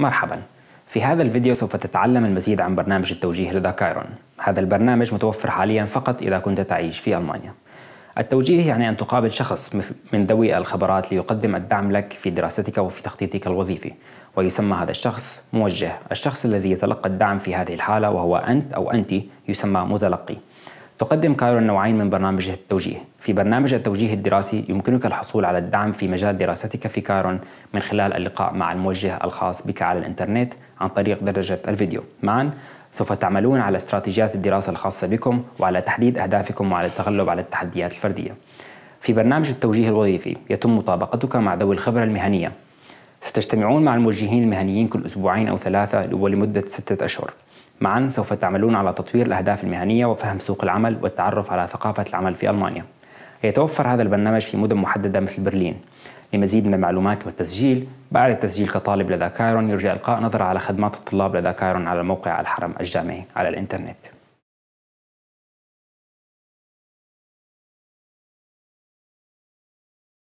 مرحبا في هذا الفيديو سوف تتعلم المزيد عن برنامج التوجيه لدى كايرون هذا البرنامج متوفر حاليا فقط إذا كنت تعيش في ألمانيا التوجيه يعني أن تقابل شخص من ذوي الخبرات ليقدم الدعم لك في دراستك وفي تخطيطك الوظيفي ويسمى هذا الشخص موجه الشخص الذي يتلقى الدعم في هذه الحالة وهو أنت أو أنت يسمى متلقي تقدم كايرون نوعين من برنامج التوجيه في برنامج التوجيه الدراسي يمكنك الحصول على الدعم في مجال دراستك في كايرون من خلال اللقاء مع الموجه الخاص بك على الإنترنت عن طريق درجة الفيديو معا سوف تعملون على استراتيجيات الدراسة الخاصة بكم وعلى تحديد أهدافكم وعلى التغلب على التحديات الفردية في برنامج التوجيه الوظيفي يتم مطابقتك مع ذوي الخبرة المهنية ستجتمعون مع الموجهين المهنيين كل أسبوعين أو ثلاثة ولمدة ستة أشهر معا سوف تعملون على تطوير الأهداف المهنية وفهم سوق العمل والتعرف على ثقافة العمل في ألمانيا يتوفر هذا البرنامج في مدن محددة مثل برلين لمزيد من المعلومات والتسجيل بعد التسجيل كطالب لدى كايرون يرجى إلقاء نظرة على خدمات الطلاب لدى كايرون على موقع الحرم الجامعي على الإنترنت